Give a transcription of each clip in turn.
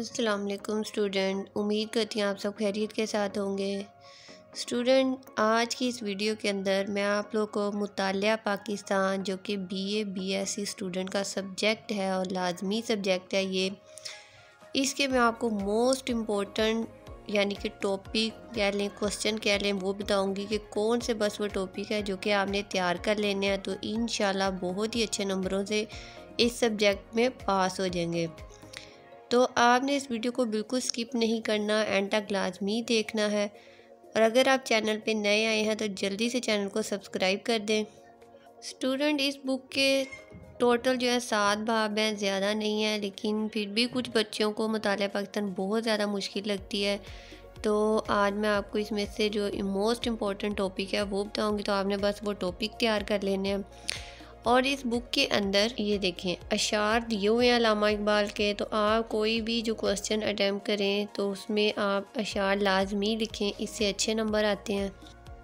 असलकुम स्टूडेंट उम्मीद करती हूँ आप सब खैरियत के साथ होंगे स्टूडेंट आज की इस वीडियो के अंदर मैं आप लोग को मुताल पाकिस्तान जो कि B A B S C student का सब्जेक्ट है और लाजमी सब्जेक्ट है ये इसके मैं आपको मोस्ट इम्पोर्टेंट यानी कि टॉपिक कह लें क्वेश्चन कह लें वो बताऊँगी कि कौन से बस वो टॉपिक है जो कि आपने तैयार कर लेने हैं तो इन बहुत ही अच्छे नंबरों से इस सब्जेक्ट में पास हो जाएंगे तो आपने इस वीडियो को बिल्कुल स्किप नहीं करना एंड तक लाजमी देखना है और अगर आप चैनल पे नए आए हैं तो जल्दी से चैनल को सब्सक्राइब कर दें स्टूडेंट इस बुक के टोटल जो है सात भाव हैं ज़्यादा नहीं है लेकिन फिर भी कुछ बच्चों को मताल पाकिस्तान बहुत ज़्यादा मुश्किल लगती है तो आज मैं आपको इसमें से जो मोस्ट इम्पॉर्टेंट टॉपिक है वो बताऊँगी तो आपने बस वो टॉपिक तैयार कर लेने हैं और इस बुक के अंदर ये देखें अशार दिए हुए हैं लामा इकबाल के तो आप कोई भी जो क्वेश्चन अटैम्प्ट करें तो उसमें आप अशार लाजमी लिखें इससे अच्छे नंबर आते हैं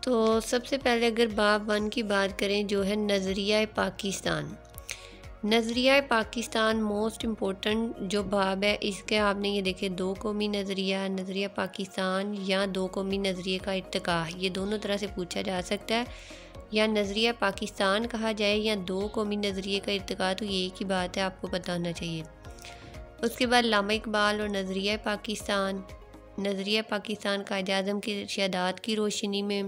तो सबसे पहले अगर बाब वन की बात करें जो है नज़रिया पाकिस्तान नज़रिया पाकिस्तान मोस्ट इम्पोर्टेंट जो बाब है इसके आपने ये देखे दो कौमी नज़रिया नज़रिया पाकिस्तान या दो कौमी नज़रिए का इरतका ये दोनों तरह से पूछा जा सकता है या नज़रिया पाकिस्तान कहा जाए या दो कौमी नज़रिए का इरतका तो ये एक ही बात है आपको पता होना चाहिए उसके बाद लामा इकबाल और नज़रिया पाकिस्तान नज़रिया पाकिस्तान कायद अजम की रशियादात की रोशनी में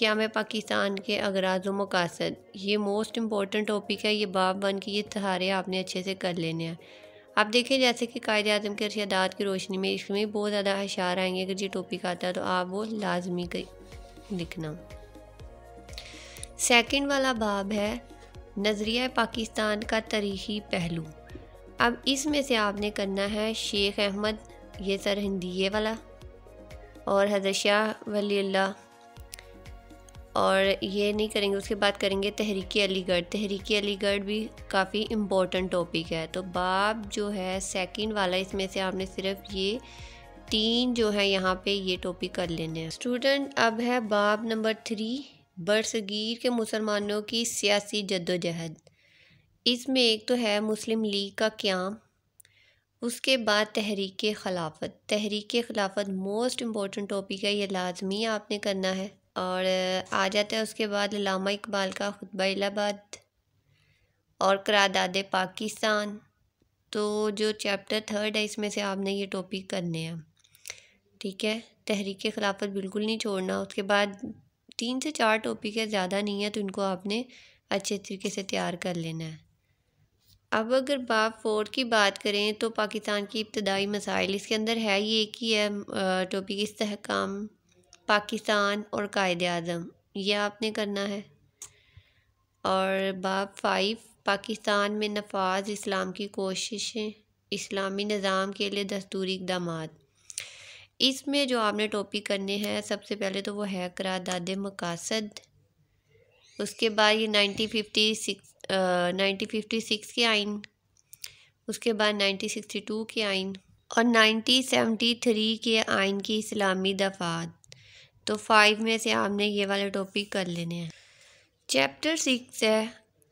क्या मैं पाकिस्तान के अगराज व मकासद ये मोस्ट इम्पॉर्टेंट टॉपिक है ये बाब बन के ये सहारे आपने अच्छे से कर लेने हैं आप देखें जैसे कि कायद अजम के रशियादात की रोशनी में इसमें बहुत ज़्यादा अशार आएंगे अगर ये टॉपिक आता है तो आप वो लाजमी कर लिखना सेकेंड वाला बाब है नज़रिया पाकिस्तान का तरीखी पहलू अब इसमें से आपने करना है शेख अहमद ये सर ये वाला और हजरत शाह वली अल्लाह और ये नहीं करेंगे उसके बाद करेंगे तहरीक अलीगढ़ तहरीक अलीगढ़ भी काफ़ी इम्पोर्टेंट टॉपिक है तो बाब जो है सेकंड वाला इसमें से आपने सिर्फ ये तीन जो है यहाँ पे ये टॉपिक कर लेने हैं स्टूडेंट अब है बाब नंबर थ्री बरसगीर के मुसलमानों की सियासी जद्दोजहद इसमें एक तो है मुस्लिम लीग का क्याम उसके बाद तहरीक खिलाफत तहरीक खिलाफत मोस्ट इम्पॉर्टेंट टॉपिक है ये लाजमी आपने करना है और आ जाता है उसके बाद लामा इकबाल का खुतबा इलाहाबाद और करादाद पाकिस्तान तो जो चैप्टर थर्ड है इसमें से आपने ये टॉपिक करने हैं ठीक है तहरीक खिलाफत बिल्कुल नहीं छोड़ना उसके बाद तीन से चार टॉपिक है ज़्यादा नहीं है तो इनको आपने अच्छे तरीके से तैयार कर लेना है अब अगर बाप फोर की बात करें तो पाकिस्तान की इब्तदाई मसाइल इसके अंदर है ये एक ही है टॉपिक इसकाम पाकिस्तान और कायद अज़म यह आपने करना है और बाब फाइव पाकिस्तान में नफाज इस्लाम की कोशिशें इस्लामी निज़ाम के लिए दस्तूरी इकदाम इसमें जो आपने टॉपिक करने हैं सबसे पहले तो वो है करारदाद मकासद उसके बाद ये nineteen fifty six nineteen fifty six के आइन उसके बाद नाइनटीन सिक्सटी टू के आइन और नाइनटीन सेवेंटी थ्री के आइन की इस्लामी दफात तो फाइव में से आपने ये वाले टॉपिक कर लेने हैं चैप्टर सिक्स है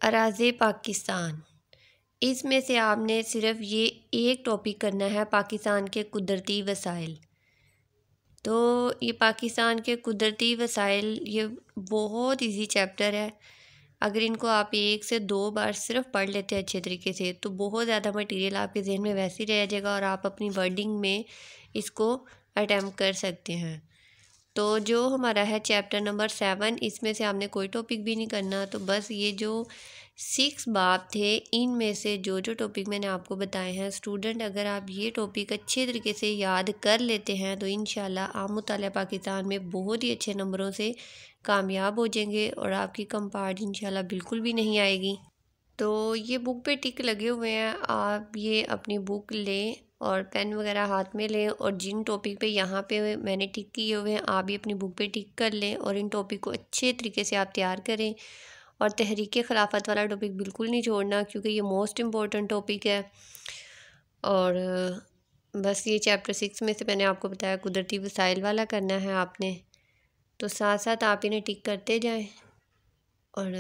अराज पाकिस्तान इसमें से आपने सिर्फ ये एक टॉपिक करना है पाकिस्तान के कुदरती वसाइल तो ये पाकिस्तान के कुदरती वसाइल ये बहुत इजी चैप्टर है अगर इनको आप एक से दो बार सिर्फ पढ़ लेते हैं अच्छे तरीके से तो बहुत ज़्यादा मटेरियल आपके जहन में वैसे ही रह जाएगा और आप अपनी वर्डिंग में इसको अटैम्प्ट कर सकते हैं तो जो हमारा है चैप्टर नंबर सेवन इसमें से आपने कोई टॉपिक भी नहीं करना तो बस ये जो सिक्स बाप थे इनमें से जो जो टॉपिक मैंने आपको बताए हैं स्टूडेंट अगर आप ये टॉपिक अच्छे तरीके से याद कर लेते हैं तो इन आप मुताल पाकिस्तान में बहुत ही अच्छे नंबरों से कामयाब हो जाएंगे और आपकी कम पार्ट इन बिल्कुल भी नहीं आएगी तो ये बुक पे टिक लगे हुए हैं आप ये अपनी बुक लें और पेन वगैरह हाथ में लें और जिन टॉपिक पे यहाँ पे मैंने टिक किए हुए हैं आप भी अपनी बुक पे टिक कर लें और इन टॉपिक को अच्छे तरीके से आप तैयार करें और तहरीक खिलाफत वाला टॉपिक बिल्कुल नहीं छोड़ना क्योंकि ये मोस्ट इम्पॉर्टेंट टॉपिक है और बस ये चैप्टर सिक्स में से मैंने आपको बताया कुदरती वसाइल वाला करना है आपने तो साथ साथ आप इन्हें टिक करते जाएँ और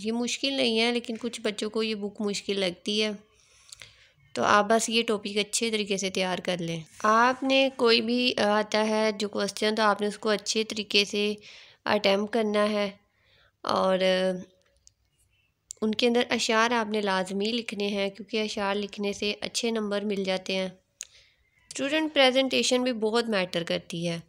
ये मुश्किल नहीं है लेकिन कुछ बच्चों को ये बुक मुश्किल लगती है तो आप बस ये टॉपिक अच्छे तरीके से तैयार कर लें आपने कोई भी आता है जो क्वेश्चन तो आपने उसको अच्छे तरीके से अटैम्प्ट करना है और उनके अंदर अशार आपने लाजमी लिखने हैं क्योंकि अशार लिखने से अच्छे नंबर मिल जाते हैं स्टूडेंट प्रेजेंटेशन भी बहुत मैटर करती है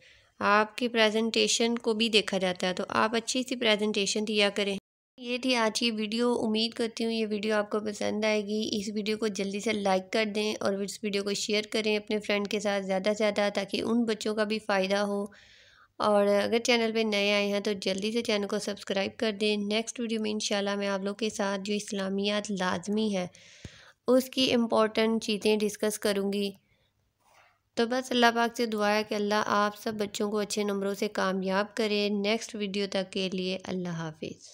आपकी प्रेजेंटेशन को भी देखा जाता है तो आप अच्छी सी प्रेजेंटेशन दिया करें ये थी आज की वीडियो उम्मीद करती हूँ ये वीडियो आपको पसंद आएगी इस वीडियो को जल्दी से लाइक कर दें और इस वीडियो को शेयर करें अपने फ्रेंड के साथ ज़्यादा से ज़्यादा ताकि उन बच्चों का भी फ़ायदा हो और अगर चैनल पे नए आए हैं तो जल्दी से चैनल को सब्सक्राइब कर दें नेक्स्ट वीडियो में इंशाल्लाह मैं आप लोग के साथ जो इस्लामियात लाजमी है उसकी इम्पोर्टेंट चीज़ें डिस्कस करूँगी तो बस अल्लाह पाक से दुआ है कि अल्लाह आप सब बच्चों को अच्छे नंबरों से कामयाब करें नेक्स्ट वीडियो तक के लिए अल्लाह हाफिज़